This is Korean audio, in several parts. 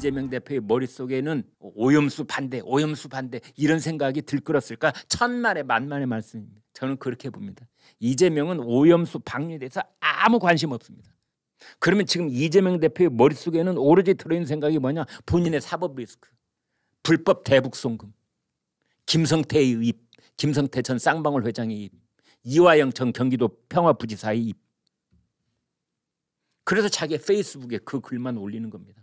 이재명 대표의 머릿속에는 오염수 반대, 오염수 반대 이런 생각이 들끓었을까? 천만의 만만의 말씀입니다. 저는 그렇게 봅니다. 이재명은 오염수 방류에 대해서 아무 관심 없습니다. 그러면 지금 이재명 대표의 머릿속에는 오로지 들어있는 생각이 뭐냐? 본인의 사법 리스크, 불법 대북 송금, 김성태의 입, 김성태 전 쌍방울 회장의 입, 이화영 전 경기도 평화부지사의 입. 그래서 자기 페이스북에 그 글만 올리는 겁니다.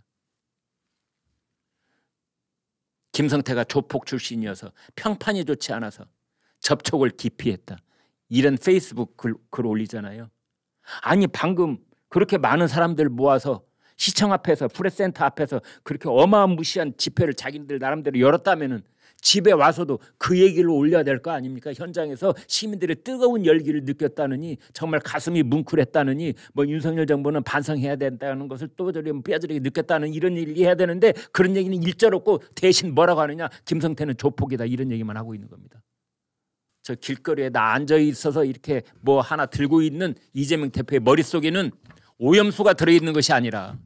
김성태가 조폭 출신이어서 평판이 좋지 않아서 접촉을 기피했다. 이런 페이스북 글, 글 올리잖아요. 아니 방금 그렇게 많은 사람들 모아서 시청 앞에서 프레센터 앞에서 그렇게 어마무시한 집회를 자기들 나름대로 열었다면은 집에 와서도 그 얘기를 올려야 될 거 아닙니까? 현장에서 시민들의 뜨거운 열기를 느꼈다느니 정말 가슴이 뭉클했다느니 뭐 윤석열 정부는 반성해야 된다는 것을 또 저리 뼈저리게 느꼈다는 이런 얘기를 해야 되는데 그런 얘기는 일절 없고 대신 뭐라고 하느냐 김성태는 조폭이다 이런 얘기만 하고 있는 겁니다. 저 길거리에 나 앉아 있어서 이렇게 뭐 하나 들고 있는 이재명 대표의 머릿속에는 오염수가 들어있는 것이 아니라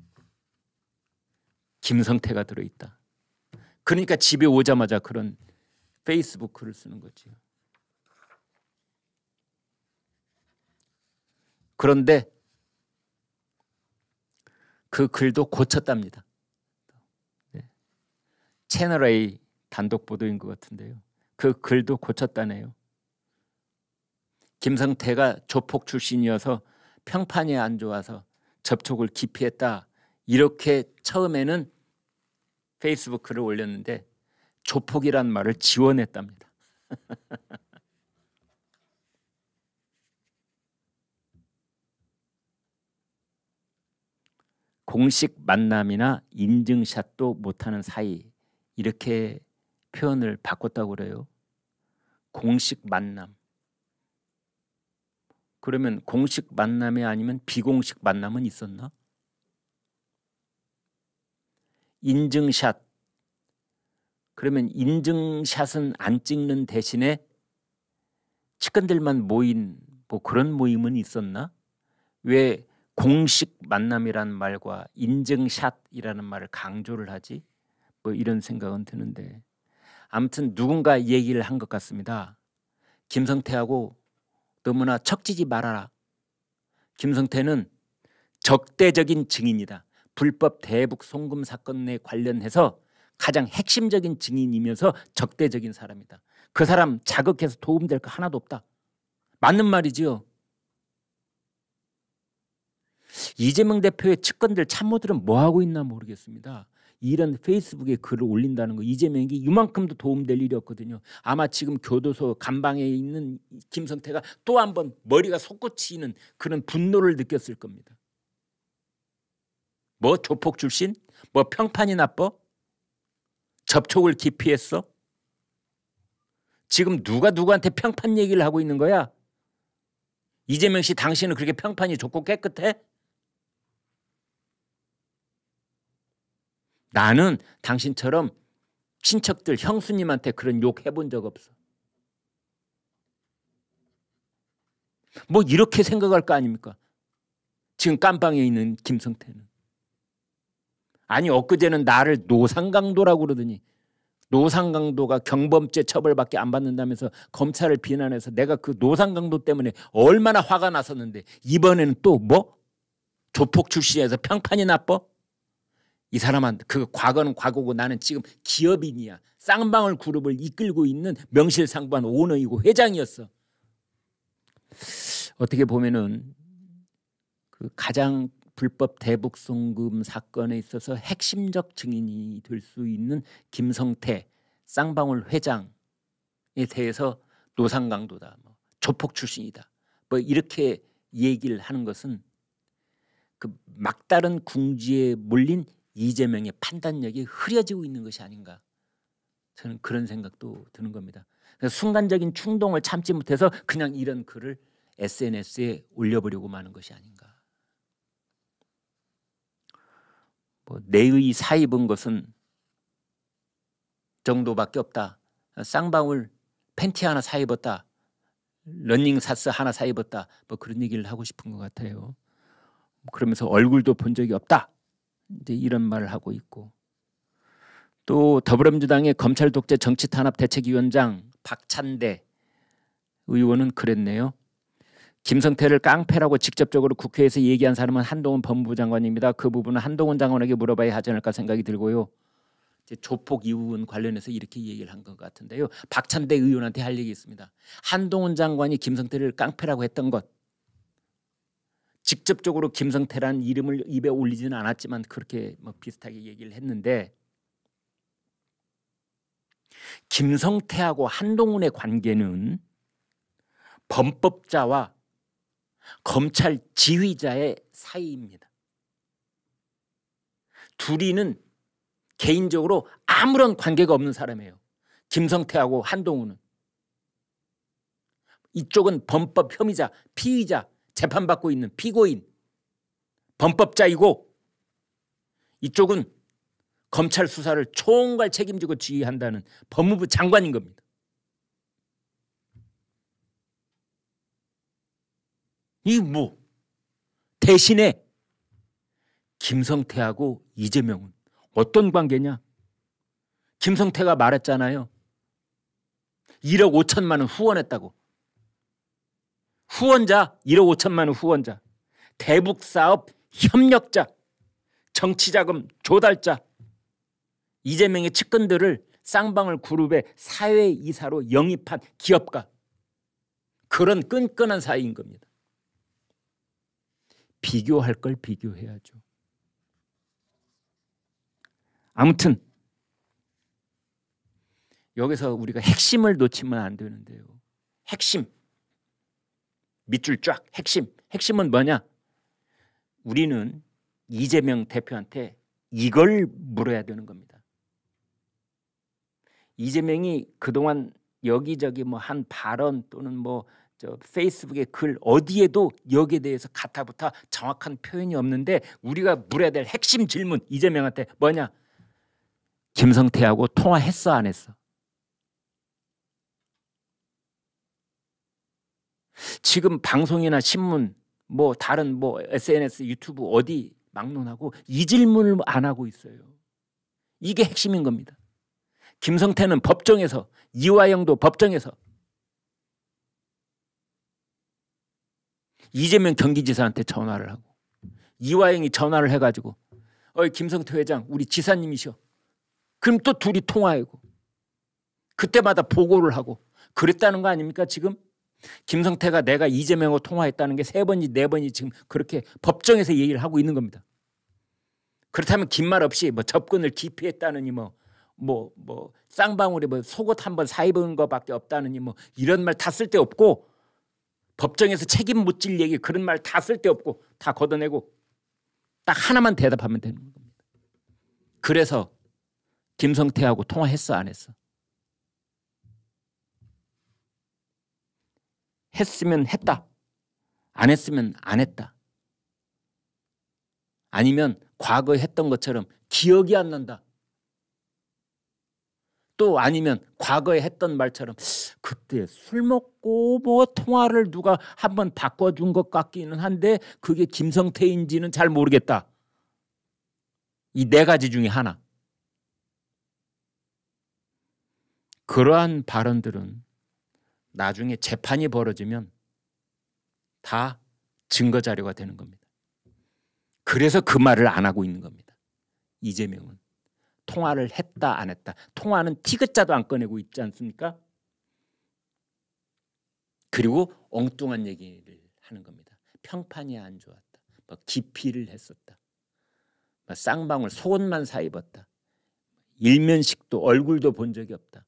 김성태가 들어있다. 그러니까 집에 오자마자 그런 페이스북 글을 쓰는 거지. 그런데 그 글도 고쳤답니다. 네. 채널 A 단독 보도인 것 같은데요. 그 글도 고쳤다네요. 김성태가 조폭 출신이어서 평판이 안 좋아서 접촉을 기피했다. 이렇게 처음에는 페이스북 글을 올렸는데 조폭이란 말을 지원했답니다. 공식 만남이나 인증샷도 못하는 사이 이렇게 표현을 바꿨다고 그래요. 공식 만남. 그러면 공식 만남이 아니면 비공식 만남은 있었나? 인증샷. 그러면 인증샷은 안 찍는 대신에 측근들만 모인 뭐 그런 모임은 있었나? 왜 공식 만남이라는 말과 인증샷이라는 말을 강조를 하지? 뭐 이런 생각은 드는데 아무튼 누군가 얘기를 한 것 같습니다. 김성태하고 너무나 척지지 말아라. 김성태는 적대적인 증인이다. 불법 대북 송금 사건에 관련해서 가장 핵심적인 증인이면서 적대적인 사람이다. 그 사람 자극해서 도움될 거 하나도 없다. 맞는 말이지요. 이재명 대표의 측근들 참모들은 뭐 하고 있나 모르겠습니다. 이런 페이스북에 글을 올린다는 거 이재명이 이만큼도 도움될 일이 없거든요. 아마 지금 교도소 감방에 있는 김성태가 또 한 번 머리가 솟구치는 그런 분노를 느꼈을 겁니다. 뭐 조폭 출신? 뭐 평판이 나빠? 접촉을 기피했어? 지금 누가 누구한테 평판 얘기를 하고 있는 거야? 이재명 씨 당신은 그렇게 평판이 좋고 깨끗해? 나는 당신처럼 친척들 형수님한테 그런 욕 해본 적 없어. 뭐 이렇게 생각할 거 아닙니까? 지금 깜방에 있는 김성태는. 아니 엊그제는 나를 노상강도라고 그러더니 노상강도가 경범죄 처벌밖에 안 받는다면서 검찰을 비난해서 내가 그 노상강도 때문에 얼마나 화가 났었는데 이번에는 또 뭐? 조폭 출신에서 평판이 나빠? 이 사람한테 그 과거는 과거고 나는 지금 기업인이야. 쌍방울 그룹을 이끌고 있는 명실상부한 오너이고 회장이었어. 어떻게 보면은 그 가장 불법 대북 송금 사건에 있어서 핵심적 증인이 될 수 있는 김성태 쌍방울 회장에 대해서 노상 강도다, 뭐 조폭 출신이다, 뭐 이렇게 얘기를 하는 것은 그 막다른 궁지에 몰린 이재명의 판단력이 흐려지고 있는 것이 아닌가 저는 그런 생각도 드는 겁니다. 순간적인 충동을 참지 못해서 그냥 이런 글을 SNS에 올려보려고 마는 것이 아닌가. 뭐 내의 사입은 것은 정도밖에 없다. 쌍방울 팬티 하나 사 입었다. 런닝 사스 하나 사 입었다. 뭐 그런 얘기를 하고 싶은 것 같아요. 그러면서 얼굴도 본 적이 없다. 이제 이런 말을 하고 있고 또 더불어민주당의 검찰 독재 정치 탄압 대책위원장 박찬대 의원은 그랬네요. 김성태를 깡패라고 직접적으로 국회에서 얘기한 사람은 한동훈 법무부 장관입니다. 그 부분은 한동훈 장관에게 물어봐야 하지 않을까 생각이 들고요. 조폭 이후은 관련해서 이렇게 얘기를 한 것 같은데요. 박찬대 의원한테 할 얘기 있습니다. 한동훈 장관이 김성태를 깡패라고 했던 것. 직접적으로 김성태란 이름을 입에 올리지는 않았지만 그렇게 뭐 비슷하게 얘기를 했는데 김성태하고 한동훈의 관계는 범법자와 검찰 지휘자의 사이입니다. 둘이는 개인적으로 아무런 관계가 없는 사람이에요. 김성태하고 한동훈은. 이쪽은 범법 혐의자, 피의자, 재판받고 있는 피고인, 범법자이고 이쪽은 검찰 수사를 총괄 책임지고 지휘한다는 법무부 장관인 겁니다. 이 뭐? 대신에 김성태하고 이재명은 어떤 관계냐? 김성태가 말했잖아요. 1억 5천만 원 후원했다고. 후원자 1억 5천만 원 후원자. 대북 사업 협력자. 정치자금 조달자. 이재명의 측근들을 쌍방울 그룹의 사회이사로 영입한 기업가. 그런 끈끈한 사이인 겁니다. 비교할 걸 비교해야죠. 아무튼 여기서 우리가 핵심을 놓치면 안 되는데요. 핵심. 밑줄 쫙 핵심. 핵심은 뭐냐? 우리는 이재명 대표한테 이걸 물어야 되는 겁니다. 이재명이 그동안 여기저기 뭐 한 발언 또는 뭐저 페이스북의 글 어디에도 여기에 대해서 가타부터 정확한 표현이 없는데 우리가 물어야 될 핵심 질문 이재명한테 뭐냐? 김성태하고 통화했어 안 했어? 지금 방송이나 신문 뭐 다른 뭐 SNS 유튜브 어디 막론하고 이 질문을 안 하고 있어요. 이게 핵심인 겁니다. 김성태는 법정에서 이화영도 법정에서 이재명 경기지사한테 전화를 하고 이화영이 전화를 해가지고 어이 김성태 회장 우리 지사님이셔. 그럼 또 둘이 통화하고 그때마다 보고를 하고 그랬다는 거 아닙니까 지금? 김성태가 내가 이재명하고 통화했다는 게 세 번이 네 번이 지금 그렇게 법정에서 얘기를 하고 있는 겁니다. 그렇다면 긴 말 없이 뭐 접근을 기피했다느니 뭐 뭐 뭐쌍방울이뭐 속옷 한 번 사입은 거밖에 없다느니 뭐 이런 말 다 쓸데없고 법정에서 책임 못 질 얘기 그런 말 다 쓸데없고 다 걷어내고 딱 하나만 대답하면 되는 겁니다. 그래서 김성태하고 통화했어 안 했어? 했으면 했다. 안 했으면 안 했다. 아니면 과거에 했던 것처럼 기억이 안 난다. 또 아니면 과거에 했던 말처럼 그때 술 먹고 뭐 통화를 누가 한번 바꿔준 것 같기는 한데 그게 김성태인지는 잘 모르겠다. 이 네 가지 중에 하나. 그러한 발언들은 나중에 재판이 벌어지면 다 증거 자료가 되는 겁니다. 그래서 그 말을 안 하고 있는 겁니다. 이재명은. 통화를 했다 안 했다. 통화는 티그자도 안 꺼내고 있지 않습니까? 그리고 엉뚱한 얘기를 하는 겁니다. 평판이 안 좋았다. 막 기피를 했었다. 뭐 쌍방울 속옷만 사 입었다. 일면식도 얼굴도 본 적이 없다.